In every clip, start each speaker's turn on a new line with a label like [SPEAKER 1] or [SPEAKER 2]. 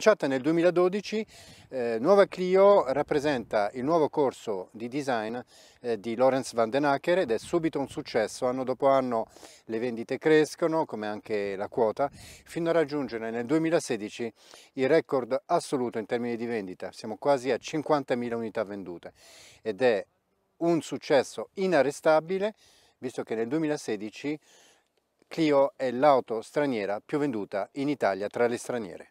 [SPEAKER 1] Lanciata nel 2012, eh, Nuova Clio rappresenta il nuovo corso di design eh, di Lorenz van den Acker ed è subito un successo. Anno dopo anno le vendite crescono, come anche la quota, fino a raggiungere nel 2016 il record assoluto in termini di vendita. Siamo quasi a 50.000 unità vendute ed è un successo inarrestabile, visto che nel 2016 Clio è l'auto straniera più venduta in Italia tra le straniere.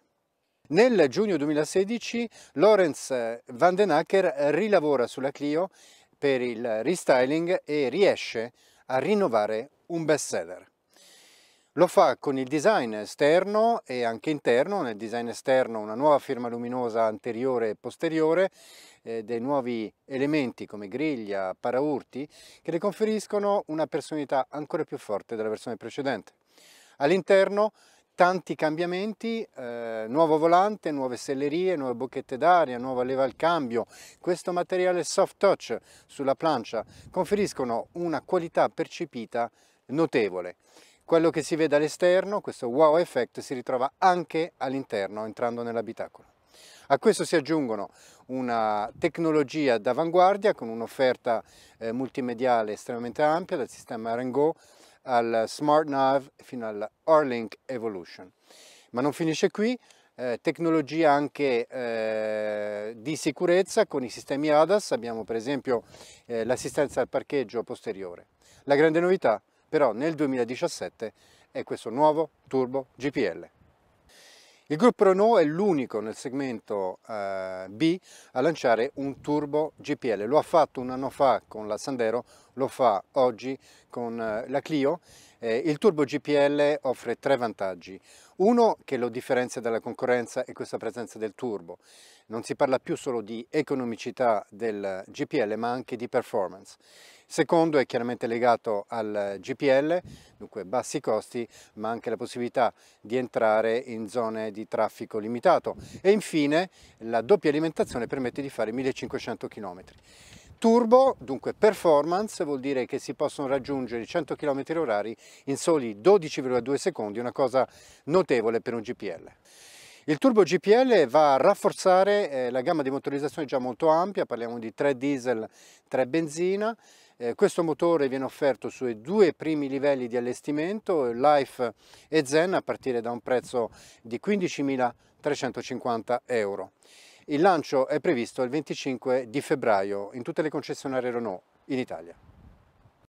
[SPEAKER 1] Nel giugno 2016 Lorenz Acker rilavora sulla Clio per il restyling e riesce a rinnovare un best seller. Lo fa con il design esterno e anche interno, nel design esterno una nuova firma luminosa anteriore e posteriore, eh, dei nuovi elementi come griglia, paraurti, che le conferiscono una personalità ancora più forte della versione precedente. All'interno tanti cambiamenti, eh, nuovo volante, nuove sellerie, nuove bocchette d'aria, nuova leva al cambio, questo materiale soft touch sulla plancia conferiscono una qualità percepita notevole. Quello che si vede all'esterno, questo wow effect, si ritrova anche all'interno, entrando nell'abitacolo. A questo si aggiungono una tecnologia d'avanguardia con un'offerta eh, multimediale estremamente ampia dal sistema Rango al Smart Nav fino alla Orlink Evolution. Ma non finisce qui, eh, tecnologia anche eh, di sicurezza con i sistemi ADAS, abbiamo per esempio eh, l'assistenza al parcheggio posteriore. La grande novità però nel 2017 è questo nuovo turbo GPL. Il gruppo Renault è l'unico nel segmento eh, B a lanciare un turbo GPL, lo ha fatto un anno fa con la Sandero lo fa oggi con eh, la Clio. Eh, il Turbo GPL offre tre vantaggi. Uno che lo differenzia dalla concorrenza è questa presenza del turbo. Non si parla più solo di economicità del GPL ma anche di performance. Secondo è chiaramente legato al GPL, dunque bassi costi ma anche la possibilità di entrare in zone di traffico limitato. E infine la doppia alimentazione permette di fare 1500 km. Turbo, dunque performance, vuol dire che si possono raggiungere 100 km/h in soli 12,2 secondi, una cosa notevole per un GPL. Il turbo GPL va a rafforzare eh, la gamma di motorizzazione già molto ampia, parliamo di 3 diesel, 3 benzina. Eh, questo motore viene offerto sui due primi livelli di allestimento, Life e Zen, a partire da un prezzo di 15.350 euro. Il lancio è previsto il 25 di febbraio in tutte le concessionarie Renault in Italia.